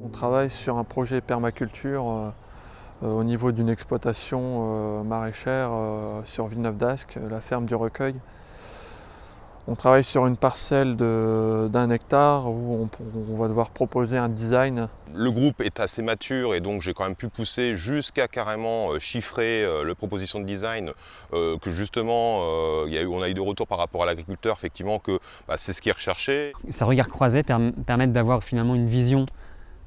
On travaille sur un projet permaculture euh, euh, au niveau d'une exploitation euh, maraîchère sur Villeneuve d'Ascq, la ferme du Recueil. On travaille sur une parcelle d'un hectare où on, va devoir proposer un design. Le groupe est assez mature et donc j'ai quand même pu pousser jusqu'à carrément euh, chiffrer euh, le proposition de design euh, que justement eu, on a eu de retour par rapport à l'agriculteur effectivement que bah, c'est ce est recherchait. Sa regard croisé permet d'avoir finalement une vision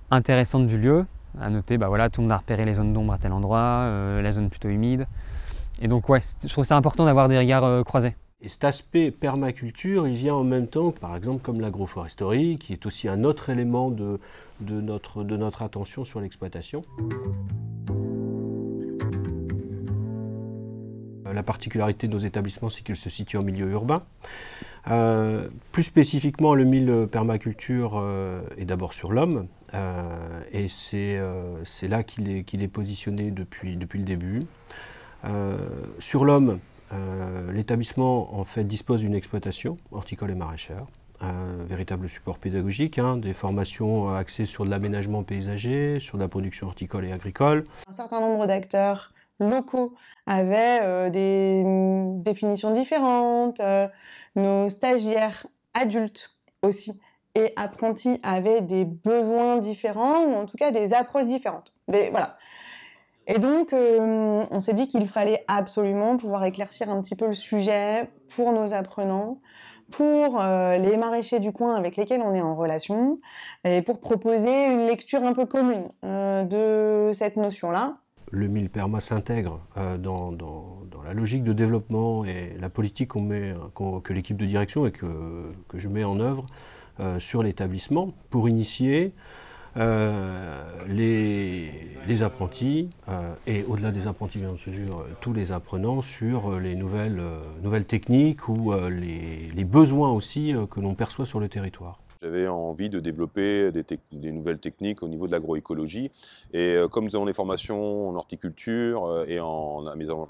intéressante du lieu. À noter, bah voilà, tout le monde a repéré les zones d'ombre à tel endroit, la zone plutôt humide. Et donc ouais, je trouve ça important d'avoir des regards croisés. Et cet aspect permaculture, il vient en même temps, par exemple, comme l'agroforesterie, qui est aussi un autre élément de, notre, attention sur l'exploitation. Euh, la particularité de nos établissements, c'est qu'ils se situent en milieu urbain. Euh, plus spécifiquement, le mille permaculture euh, est d'abord sur l'homme, et c'est là qu'il est, positionné depuis le début. sur l'homme, euh, l'établissement en fait dispose d'une exploitation horticole et maraîchère, un euh, véritable support pédagogique, hein, des formations axées sur de l'aménagement paysager, sur la production horticole et agricole. Un certain nombre d'acteurs locaux avaient euh, des définitions différentes. nos stagiaires adultes aussi et apprentis avaient des besoins différents ou en tout cas des approches différentes. voilà. Et donc, euh, on s'est dit qu'il fallait absolument pouvoir éclaircir un petit peu le sujet pour nos apprenants, pour euh, les maraîchers du coin avec lesquels on est en relation, et pour proposer une lecture un peu commune euh, de cette notion-là. Le PERMA s'intègre dans, la logique de développement et la politique que l'équipe de direction et que, je mets en œuvre sur l'établissement pour initier euh, les, apprentis, euh, et au-delà des apprentis, bien sûr, euh, tous les apprenants sur les nouvelles, nouvelles techniques ou les, besoins aussi que l'on perçoit sur le territoire. J'avais envie de développer des, nouvelles techniques au niveau de l'agroécologie. Et euh, comme nous avons des formations en horticulture euh, et en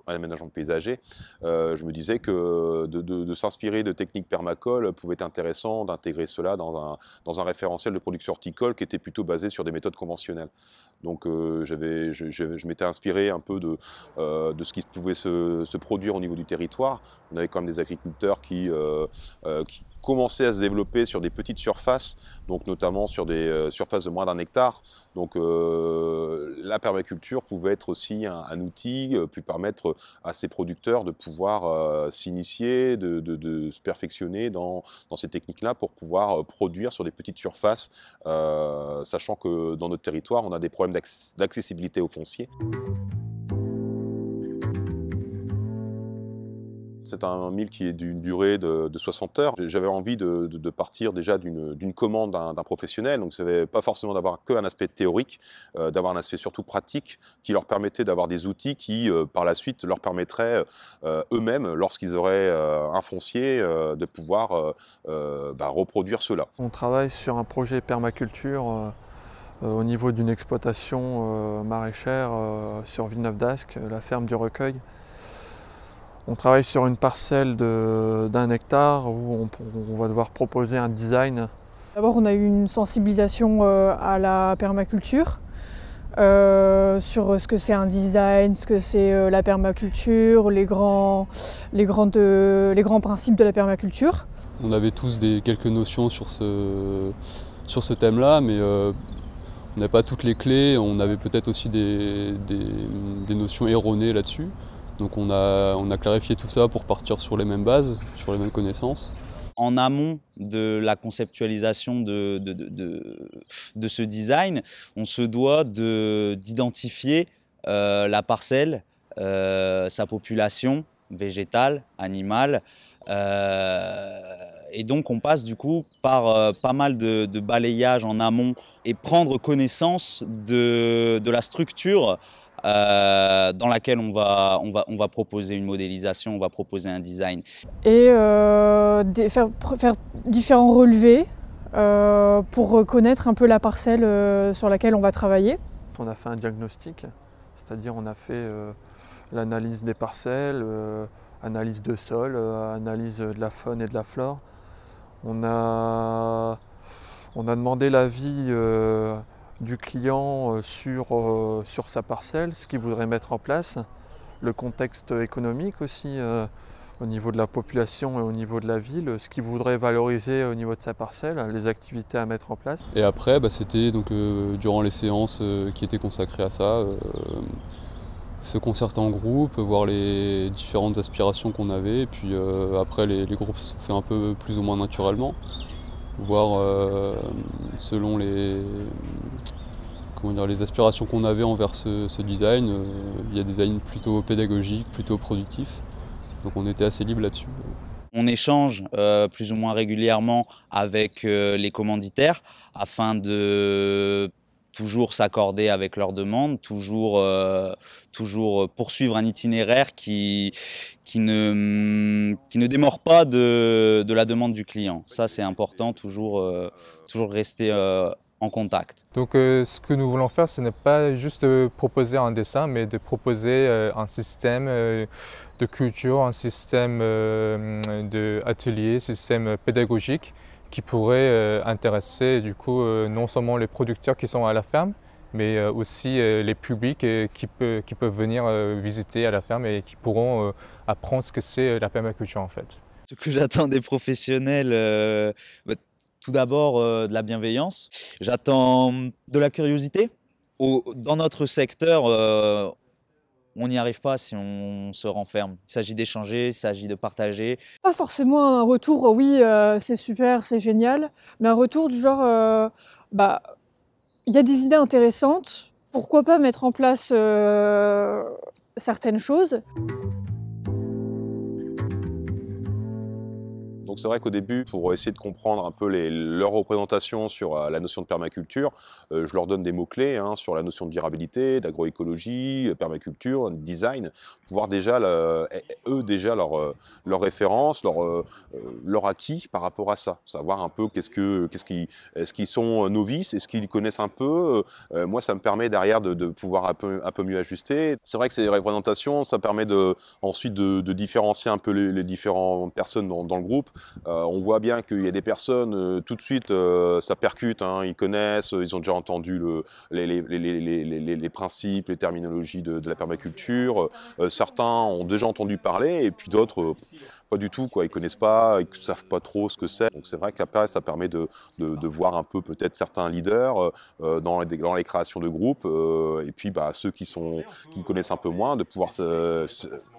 aménagement paysager, euh, je me disais que de, s'inspirer de techniques permacoles pouvait être intéressant d'intégrer cela dans un, dans un, référentiel de production horticole qui était plutôt basé sur des méthodes conventionnelles. Donc je, je, je m'étais inspiré un peu de, de ce qui pouvait se, se, produire au niveau du territoire. On avait quand même des agriculteurs qui, qui commencer à se développer sur des petites surfaces, donc notamment sur des euh, surfaces de moins d'un hectare. Donc euh, la permaculture pouvait être aussi un, outil, euh, puis permettre à ces producteurs de pouvoir s'initier, de, se perfectionner dans, dans ces techniques-là pour pouvoir produire sur des petites surfaces, sachant que dans notre territoire, on a des problèmes d'accessibilité aux fonciers. C'est un mille qui est d'une durée de, 60 heures. J'avais envie de, partir déjà d'une commande d'un professionnel, donc ce n'est pas forcément d'avoir qu'un aspect théorique, euh, d'avoir un aspect surtout pratique qui leur permettait d'avoir des outils qui, euh, par la suite, leur permettraient euh, eux-mêmes, lorsqu'ils auraient un foncier, de pouvoir bah, reproduire cela. On travaille sur un projet permaculture au niveau d'une exploitation maraîchère sur Villeneuve d'Ascq, la ferme du Recueil. On travaille sur une parcelle d'un hectare où on, va devoir proposer un design. D'abord, on a eu une sensibilisation euh, à la permaculture, euh, sur ce que c'est un design, ce que c'est euh, la permaculture, les grands, les, les grands principes de la permaculture. On avait tous quelques notions sur ce, thème-là, mais on n'a pas toutes les clés, on avait peut-être aussi des notions erronées là-dessus. Donc on a, on a clarifié tout ça pour partir sur les mêmes bases, sur les mêmes connaissances. En amont de la conceptualisation de, de, ce design, on se doit d'identifier euh, la parcelle, euh, sa population végétale, animale, euh, et donc on passe du coup par pas mal de, balayage en amont et prendre connaissance de, de la structure euh, dans laquelle on va, on, va, on va proposer une modélisation, on va proposer un design. Et euh, faire, faire, différents relevés euh, pour connaître un peu la parcelle sur laquelle on va travailler. On a fait un diagnostic, c'est-à-dire on a fait l'analyse des parcelles, analyse de sol, analyse de la faune et de la flore. On a, on a demandé l'avis du client euh, euh, sur, sa parcelle, ce qu'il voudrait mettre en place, le contexte économique aussi euh, au niveau de la population et au niveau de la ville, ce qu'il voudrait valoriser au niveau de sa parcelle, les activités à mettre en place. Et après, bah, c'était donc durant les séances qui étaient consacrées à ça, se concerter en groupe, voir les différentes aspirations qu'on avait, et puis après les, les groupes se sont faits un peu plus ou moins naturellement voir euh, selon les, les aspirations qu'on avait envers ce, design. Euh, il y a des designs plutôt pédagogiques, plutôt productifs. Donc on était assez libre là-dessus. On échange euh, plus ou moins régulièrement avec les commanditaires afin de toujours s'accorder avec leurs demandes, toujours, euh, toujours euh, poursuivre un itinéraire qui, qui, ne, mm, qui ne démord pas de, de la demande du client. Ça, c'est important, toujours, euh, toujours rester en contact. Donc, ce que nous voulons faire, ce n'est pas juste proposer un dessin, mais de proposer un système de culture, un système d'atelier, système pédagogique qui pourrait euh, intéresser du coup euh, non seulement les producteurs qui sont à la ferme, mais euh, aussi les publics qui, peuvent, qui peuvent venir visiter à la ferme et qui pourront apprendre ce que c'est la permaculture en fait. Ce que j'attends des professionnels, bah, tout d'abord de la bienveillance, j'attends de la curiosité. Au, dans notre secteur, on n'y arrive pas si on se renferme. Il s'agit d'échanger, il s'agit de partager. Pas forcément un retour, oh oui, euh, c'est super, c'est génial, mais un retour du genre, euh, bah, il y a des idées intéressantes, pourquoi pas mettre en place euh, certaines choses. c'est vrai qu'au début, pour essayer de comprendre un peu leurs représentations sur euh, la notion de permaculture, euh, je leur donne des mots-clés hein, sur la notion de durabilité, d'agroécologie, euh, permaculture, design, pouvoir déjà, eh, eh, eux, déjà leur, leur référence, leur, leur acquis par rapport à ça, savoir un peu qu'est-ce qu'est-ce qu'ils, sont novices, est-ce qu'ils connaissent un peu. moi, ça me permet derrière de, pouvoir un peu, un peu mieux ajuster. C'est vrai que ces représentations, ça permet de, ensuite de, différencier un peu les, différentes personnes dans, le groupe, euh, on voit bien qu'il y a des personnes, euh, tout de suite, euh, ça percute, hein, ils connaissent, ils ont déjà entendu les, principes, les terminologies de la permaculture. certains ont déjà entendu parler, et puis d'autres pas du tout, quoi. Ils connaissent pas, ils savent pas trop ce que c'est. Donc c'est vrai qu'après, ça permet de, voir un peu peut-être certains leaders euh, dans, les, créations de groupes, euh, et puis bah, ceux qui sont qui connaissent un peu moins, de pouvoir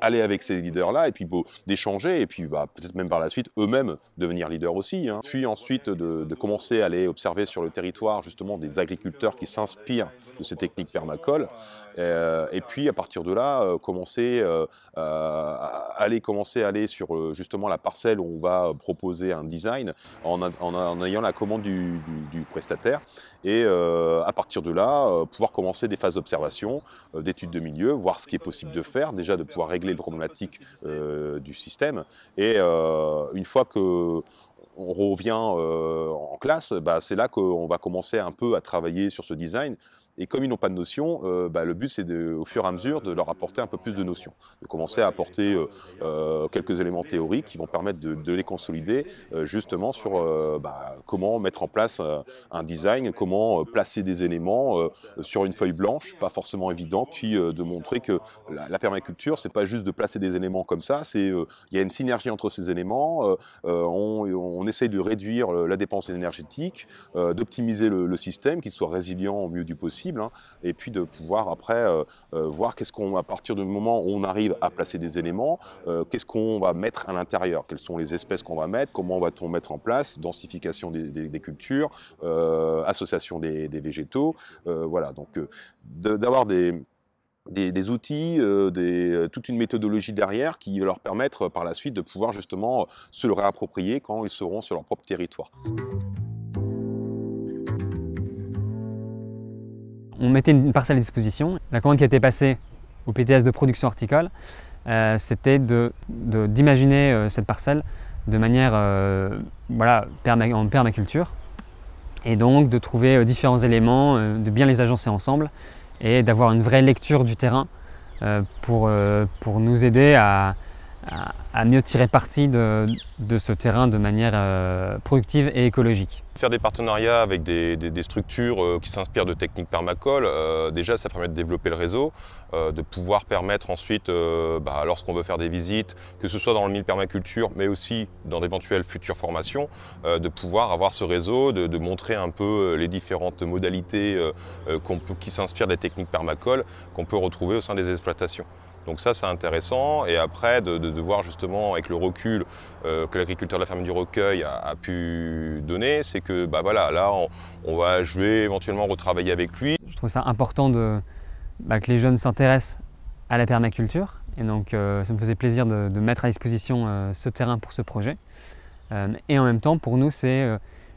aller avec ces leaders-là, et puis d'échanger, et puis bah, peut-être même par la suite eux-mêmes devenir leaders aussi. Hein. Puis ensuite de, commencer à aller observer sur le territoire justement des agriculteurs qui s'inspirent de ces techniques permacoles, euh, et, puis à partir de là, commencer à aller commencer à aller sur euh, justement la parcelle où on va proposer un design en, ayant la commande du, prestataire et euh, à partir de là, euh, pouvoir commencer des phases d'observation, d'études de milieu, voir ce qui est possible de faire, déjà de pouvoir régler les problématiques du système et une fois que on revient en classe, bah, c'est là qu'on va commencer un peu à travailler sur ce design et comme ils n'ont pas de notion, euh, bah, le but c'est au fur et à mesure de leur apporter un peu plus de notions, de commencer à apporter euh, euh, quelques éléments théoriques qui vont permettre de, les consolider justement sur bah, comment mettre en place un design, comment placer des éléments sur une feuille blanche, pas forcément évident, puis de montrer que la, permaculture, permaculture c'est pas juste de placer des éléments comme ça, c'est il y a une synergie entre ces éléments, on, essaye de réduire la dépense énergétique, d'optimiser le système, qu'il soit résilient au mieux du possible Hein, et puis de pouvoir après euh, euh, voir qu'est-ce qu'on, à partir du moment où on arrive à placer des éléments, euh, qu'est-ce qu'on va mettre à l'intérieur, quelles sont les espèces qu'on va mettre, comment va-t-on mettre en place, densification des, cultures, association des, végétaux, voilà, donc d'avoir des... Des, outils, des, toute une méthodologie derrière qui va leur permettre par la suite de pouvoir justement se le réapproprier quand ils seront sur leur propre territoire. on mettait une parcelle à disposition. La commande qui a été passée au PTS de production horticole, euh, c'était d'imaginer de, d'imaginer euh, cette parcelle de manière euh, voilà, en permaculture et donc de trouver différents éléments, de bien les agencer ensemble et d'avoir une vraie lecture du terrain pour, pour nous aider à, à, mieux tirer parti de, ce terrain de manière euh, productive et écologique. Faire des partenariats avec des, structures euh, qui s'inspirent de techniques permacoles, euh, déjà ça permet de développer le réseau, de pouvoir permettre ensuite, bah, lorsqu'on veut faire des visites, que ce soit dans le milieu permaculture, mais aussi dans d'éventuelles futures formations, de pouvoir avoir ce réseau, de, montrer un peu les différentes modalités qui s'inspirent des techniques permacoles qu'on peut retrouver au sein des exploitations. Donc ça, c'est intéressant. Et après, de, voir justement avec le recul euh, que l'agriculteur de la ferme du Recueil a, pu donner, c'est que bah voilà, là, on, va jouer, éventuellement retravailler avec lui. Je trouve ça important bah, que les jeunes s'intéressent à la permaculture. Et donc, euh, ça me faisait plaisir de, mettre à disposition euh, ce terrain pour ce projet. et en même temps, pour nous, c'est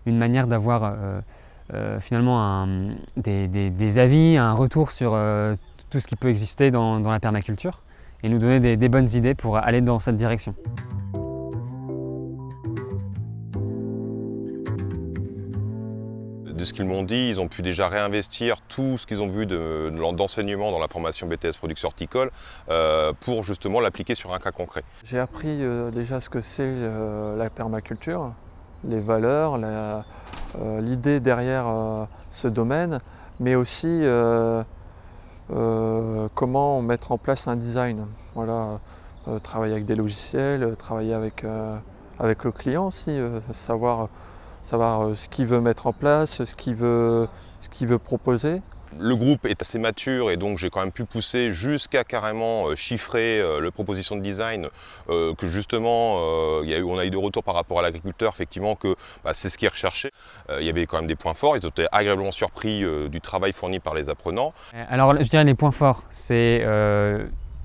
une manière d'avoir finalement des, des, avis, un retour sur tout ce qui peut exister dans, la permaculture et nous donner des, bonnes idées pour aller dans cette direction. de ce qu'ils m'ont dit, ils ont pu déjà réinvestir tout ce qu'ils ont vu d'enseignement de, dans la formation BTS Production Horticole euh, pour justement l'appliquer sur un cas concret. J'ai appris euh, déjà ce que c'est euh, la permaculture, les valeurs, l'idée derrière ce domaine, mais aussi euh, comment mettre en place un design. Voilà, euh, travailler avec des logiciels, euh, travailler avec, le client aussi, savoir, ce qu'il veut mettre en place, ce qu'il veut proposer. Le groupe est assez mature et donc j'ai quand même pu pousser jusqu'à carrément euh, chiffrer euh, le proposition de design euh, que justement eu, on a eu de retour par rapport à l'agriculteur effectivement que bah, c'est ce qui est recherché. il y avait quand même des points forts, ils étaient agréablement surpris du travail fourni par les apprenants. Alors je dirais les points forts, c'est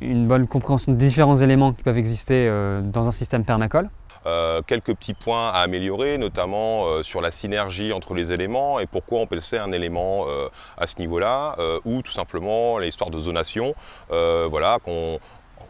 une bonne compréhension des différents éléments qui peuvent exister dans un système permacole. Euh, quelques petits points à améliorer, notamment euh, sur la synergie entre les éléments et pourquoi on peut laisser un élément euh, à ce niveau-là, ou tout simplement l'histoire de zonation, voilà, qu'on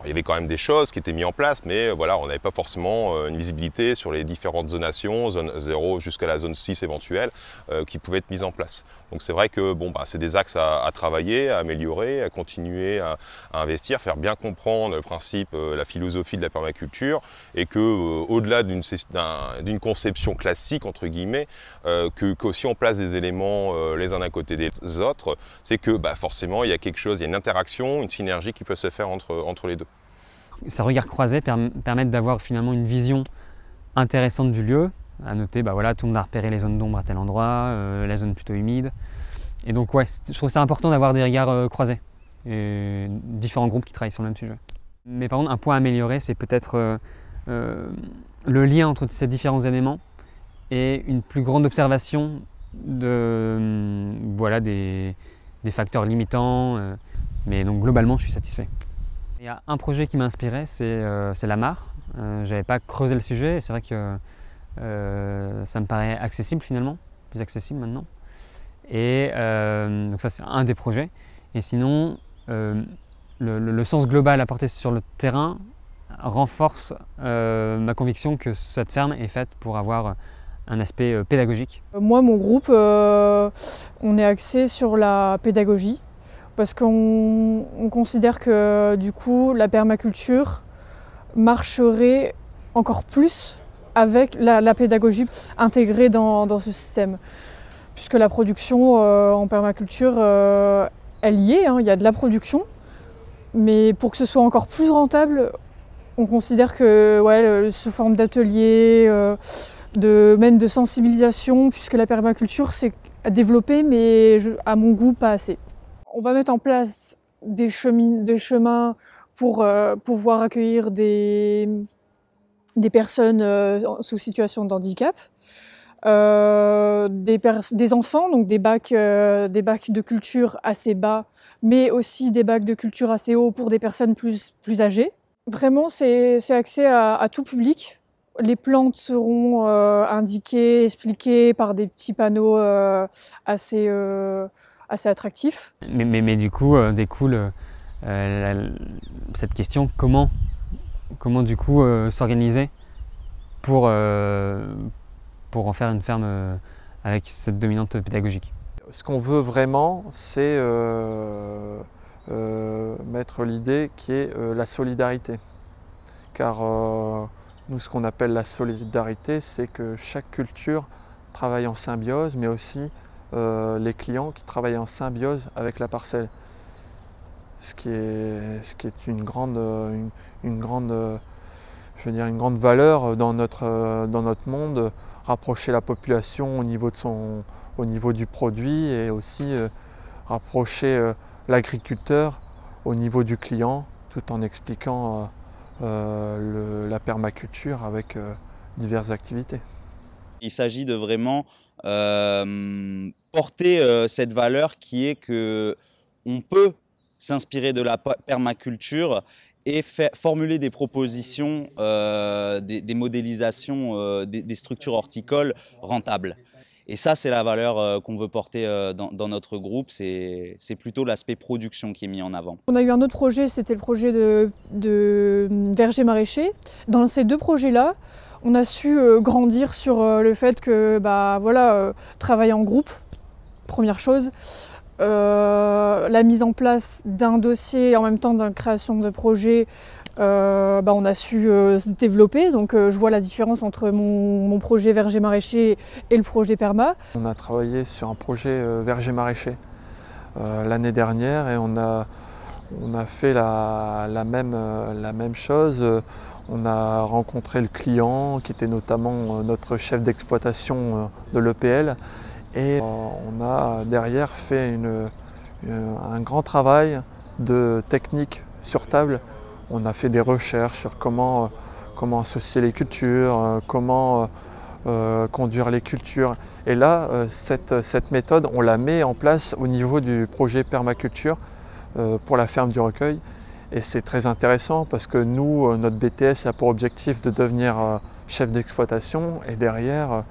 il y avait quand même des choses qui étaient mises en place, mais euh, voilà, on n'avait pas forcément euh, une visibilité sur les différentes zonations, zone 0 jusqu'à la zone 6 éventuelle, euh, qui pouvaient être mises en place. Donc c'est vrai que bon, bah, c'est des axes à, travailler, à améliorer, à continuer à, à, investir, faire bien comprendre le principe, la philosophie de la permaculture, et que au-delà d'une conception classique entre guillemets, que, que, si on place des éléments les uns à côté des autres, c'est que bah, forcément il y a quelque chose, il y a une interaction, une synergie qui peut se faire entre, entre les deux ces regards croisés permettent d'avoir finalement une vision intéressante du lieu. À noter, bah voilà, tout le monde a repéré les zones d'ombre à tel endroit, euh, la zone plutôt humide. Et donc, ouais, je trouve ça important d'avoir des regards euh, croisés et différents groupes qui travaillent sur le même sujet. Mais par contre, un point à améliorer, c'est peut-être euh, le lien entre ces différents éléments et une plus grande observation de, voilà, des, des facteurs limitants. mais donc, globalement, je suis satisfait. Il y a un projet qui m'a inspiré, euh, c'est la mare. Euh, Je n'avais pas creusé le sujet, c'est vrai que euh, ça me paraît accessible finalement, plus accessible maintenant. Et donc ça c'est un des projets. Et sinon, le, sens global apporté sur le terrain renforce ma conviction que cette ferme est faite pour avoir un aspect pédagogique. Moi, mon groupe, on est axé sur la pédagogie, parce qu'on considère que du coup la permaculture marcherait encore plus avec la, pédagogie intégrée dans, ce système. Puisque la production euh, en permaculture, euh, elle y est, hein, il y a de la production, mais pour que ce soit encore plus rentable, on considère que ouais, sous forme d'atelier, euh, de, même de sensibilisation, puisque la permaculture, s'est développée, mais à mon goût, pas assez. On va mettre en place des, chemins pour euh, pouvoir accueillir des, personnes euh, sous situation de handicap, euh, des, enfants, donc des bacs, de culture assez bas, mais aussi des bacs de culture assez hauts pour des personnes plus, âgées. Vraiment, c'est accès à, à, tout public. Les plantes seront indiquées, expliquées par des petits panneaux assez assez attractif. Mais, du coup, euh, découle euh, cette question comment, comment du coup euh, s'organiser pour, pour en faire une ferme avec cette dominante pédagogique Ce qu'on veut vraiment, c'est mettre l'idée qui est la solidarité. Car nous, ce qu'on appelle la solidarité, c'est que chaque culture travaille en symbiose, mais aussi euh, les clients qui travaillent en symbiose avec la parcelle. Ce qui est, ce qui est une grande, euh, une, grande euh, je veux dire, une grande valeur dans notre, dans notre monde, rapprocher la population au niveau, de son, au niveau du produit et aussi rapprocher l'agriculteur au niveau du client tout en expliquant la permaculture avec diverses activités. Il s'agit de vraiment porter euh, cette valeur qui est que on peut s'inspirer de la permaculture et formuler des propositions, euh, des, modélisations, euh, des, structures horticoles rentables. Et ça, c'est la valeur qu'on veut porter dans, notre groupe, c'est plutôt l'aspect production qui est mis en avant. On a eu un autre projet, c'était le projet de, de verger maraîcher. Dans ces deux projets-là, on a su grandir sur le fait que bah, voilà, travailler en groupe, première chose. Euh, la mise en place d'un dossier et en même temps d'une création de projet, euh, bah, on a su euh, se développer. Donc je vois la différence entre mon, projet verger maraîcher et le projet perma. On a travaillé sur un projet verger maraîcher l'année dernière et on a, fait la, même, la, même, chose. On a rencontré le client qui était notamment notre chef d'exploitation de l'EPL et euh, on a derrière fait euh, un grand travail de technique sur table. On a fait des recherches sur comment, euh, associer les cultures, comment conduire les cultures. Et là, cette, méthode, on la met en place au niveau du projet permaculture pour la ferme du recueil. Et c'est très intéressant parce que nous, notre BTS a pour objectif de devenir chef d'exploitation et derrière,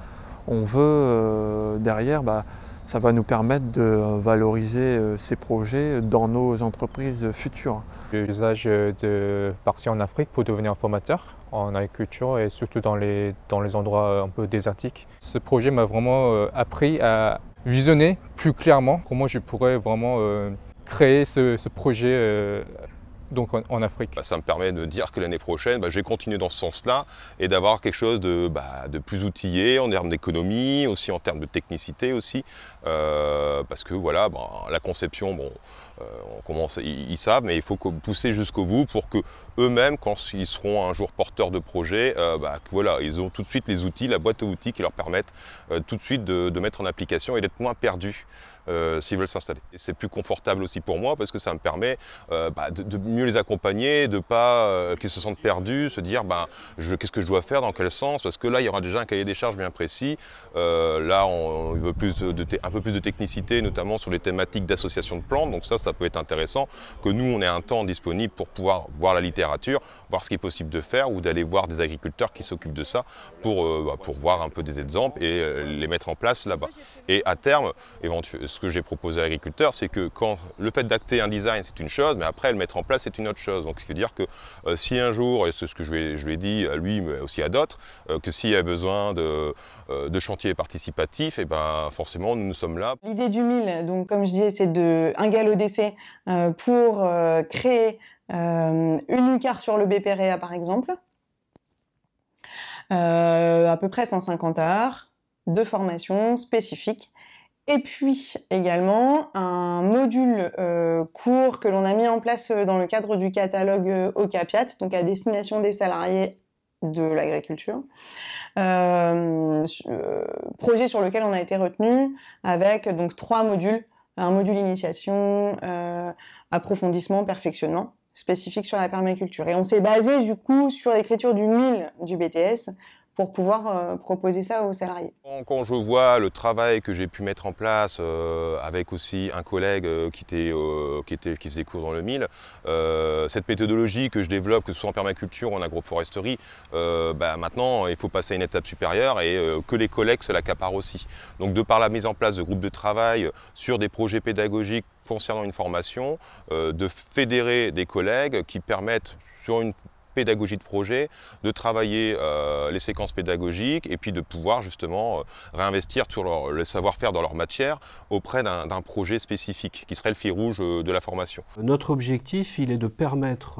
on veut euh, derrière, bah, ça va nous permettre de valoriser euh, ces projets dans nos entreprises futures. L'usage de partir en Afrique pour devenir formateur en agriculture et surtout dans les, dans les endroits un peu désertiques. Ce projet m'a vraiment euh, appris à visionner plus clairement comment je pourrais vraiment créer ce projet donc en, Afrique. Bah, ça me permet de dire que l'année prochaine, bah, je vais continuer dans ce sens-là et d'avoir quelque chose de, bah, plus outillé en termes d'économie, aussi en termes de technicité aussi, euh, parce que voilà, bah, la conception, bon, euh, on commence, ils, savent, mais il faut pousser jusqu'au bout pour que eux-mêmes, quand ils seront un jour porteurs de projets, euh, bah, voilà, ils ont tout de suite les outils, la boîte aux outils qui leur permettent euh, tout de suite de, mettre en application et d'être moins perdus. s'ils veulent s'installer. c'est plus confortable aussi pour moi parce que ça me permet bah, de, mieux les accompagner, de pas qu'ils se sentent perdus, se dire bah, qu'est-ce que je dois faire, dans quel sens, parce que là il y aura déjà un cahier des charges bien précis. là on, veut plus de, un peu plus de technicité, notamment sur les thématiques d'association de plantes. donc ça peut être intéressant que nous, on ait un temps disponible pour pouvoir voir la littérature, voir ce qui est possible de faire ou d'aller voir des agriculteurs qui s'occupent de ça pour, euh, bah, pour voir un peu des exemples et euh, les mettre en place là-bas. Et à terme, ce que j'ai proposé à l'agriculteur, c'est que quand le fait d'acter un design, c'est une chose, mais après, le mettre en place, c'est une autre chose. Donc, ce qui veut dire que euh, si un jour, et c'est ce que je lui, ai, dit à lui, mais aussi à d'autres, que s'il y a besoin de, de chantiers participatifs, et eh ben, forcément, nous, nous sommes là. L'idée du mille, donc, comme je disais, c'est de un galop euh, pour euh, créer euh, une UCAR sur le BPREA par exemple, à peu près 150 heures de formation spécifique. Et puis également un module court que l'on a mis en place dans le cadre du catalogue OCAPIAT, donc à destination des salariés de l'agriculture. projet sur lequel on a été retenu avec donc trois modules un module initiation, euh, approfondissement, perfectionnement spécifique sur la permaculture. Et on s'est basé du coup sur l'écriture du mille du BTS pour pouvoir euh, proposer ça aux salariés. Quand je vois le travail que j'ai pu mettre en place euh, avec aussi un collègue euh, qui, qui, faisait cours dans le mille, cette méthodologie que je développe, que ce soit en permaculture ou en agroforesterie, bah, maintenant il faut passer à une étape supérieure et que les collègues se l'accaparent aussi. Donc de par la mise en place de groupes de travail sur des projets pédagogiques concernant une formation, de fédérer des collègues qui permettent sur une pédagogie de projet, de travailler euh, les séquences pédagogiques et puis de pouvoir justement euh, réinvestir leur, le savoir-faire dans leur matière auprès d'un projet spécifique qui serait le fil rouge euh, de la formation. Notre objectif, il est de permettre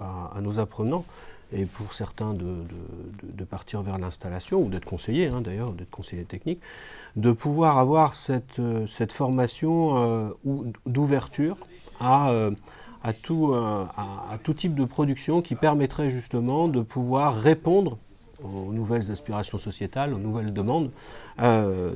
à nos, apprenants et pour certains de, partir vers l'installation ou d'être conseiller hein, d'ailleurs, d'être conseillers techniques, de pouvoir avoir cette, formation d'ouverture à, à tout, euh, à, tout type de production qui permettrait justement de pouvoir répondre aux nouvelles aspirations sociétales, aux nouvelles demandes, euh,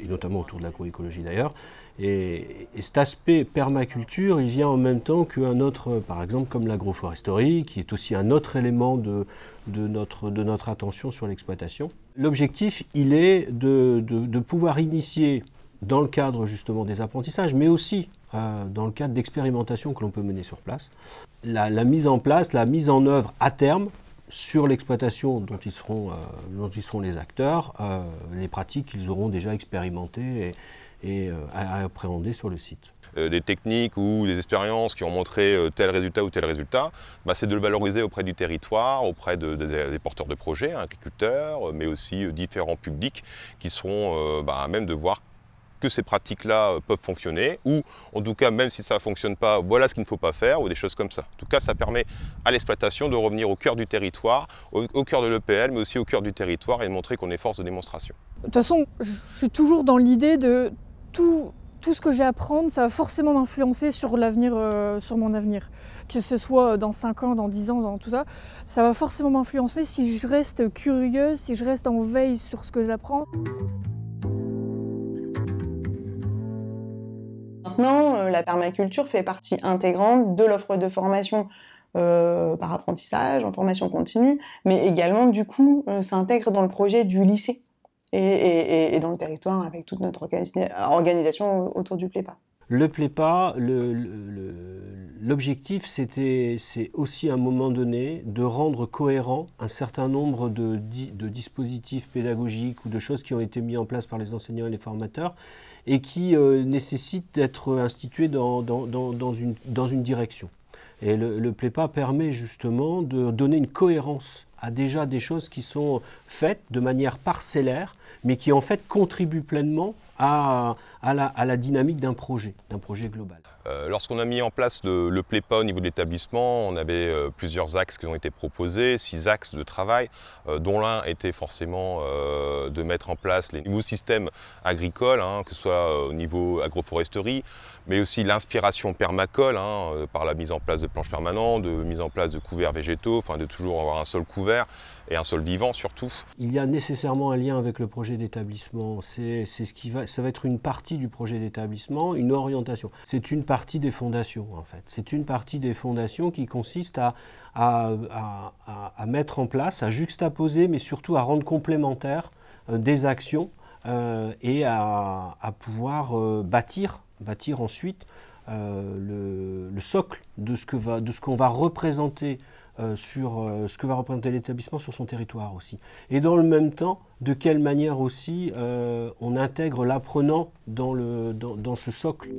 et notamment autour de l'agroécologie d'ailleurs. Et, cet aspect permaculture, il vient en même temps qu'un autre, par exemple comme l'agroforesterie, qui est aussi un autre élément de, notre, de notre attention sur l'exploitation. L'objectif, il est de, pouvoir initier, dans le cadre justement des apprentissages, mais aussi euh, dans le cadre d'expérimentations que l'on peut mener sur place. La, mise en place, la mise en œuvre à terme sur l'exploitation dont, ils seront, euh, dont ils seront les acteurs, euh, les pratiques qu'ils auront déjà expérimentées et, appréhendées sur le site des techniques ou des expériences qui ont montré tel résultat ou tel résultat, bah, c'est de le valoriser auprès du territoire, auprès des porteurs de projets, agriculteurs, mais aussi différents publics qui seront bah, à même de voir ces pratiques-là euh, peuvent fonctionner, ou en tout cas, même si ça ne fonctionne pas, voilà ce qu'il ne faut pas faire, ou des choses comme ça. En tout cas, ça permet à l'exploitation de revenir au cœur du territoire, au, cœur de l'EPL, mais aussi au cœur du territoire et de montrer qu'on est force de démonstration. De toute façon, je suis toujours dans l'idée de tout, ce que j'ai à apprendre, ça va forcément m'influencer sur, l'avenir, euh, sur mon avenir. Que ce soit dans 5 ans, dans 10 ans, dans tout ça, ça va forcément m'influencer si je reste curieuse, si je reste en veille sur ce que j'apprends. maintenant, euh, la permaculture fait partie intégrante de l'offre de formation euh, par apprentissage, en formation continue, mais également, du coup, euh, s'intègre dans le projet du lycée et, dans le territoire avec toute notre organisation autour du PLEPA. Le PLEPA, l'objectif, c'était, c'est aussi à un moment donné de rendre cohérent un certain nombre de, de dispositifs pédagogiques ou de choses qui ont été mis en place par les enseignants et les formateurs et qui euh, nécessite d'être institué dans, une, direction. Et le, le PLEPA permet justement de donner une cohérence à déjà des choses qui sont faites de manière parcellaire, mais qui en fait contribuent pleinement à, la, dynamique d'un projet, d'un projet global. Euh, lorsqu'on a mis en place le, PLEPA au niveau de l'établissement, on avait euh, plusieurs axes qui ont été proposés, six axes de travail, euh, dont l'un était forcément de mettre en place les nouveaux systèmes agricoles, hein, que ce soit au niveau agroforesterie, mais aussi l'inspiration permacole hein, euh, par la mise en place de planches permanentes, de mise en place de couverts végétaux, enfin de toujours avoir un sol couvert et un sol vivant surtout. Il y a nécessairement un lien avec le projet d'établissement. C'est ce qui va, ça va être une partie du projet d'établissement, une orientation. C'est une partie des fondations en fait. C'est une partie des fondations qui consiste à, à, mettre en place, à juxtaposer, mais surtout à rendre complémentaires euh, des actions. Euh, et à, pouvoir bâtir bâtir ensuite euh, le, socle de ce que va, de ce qu'on va représenter euh, sur euh, ce que va représenter l'établissement sur son territoire aussi. Et dans le même temps, de quelle manière aussi on intègre l'apprenant dans, le, dans, dans ce socle.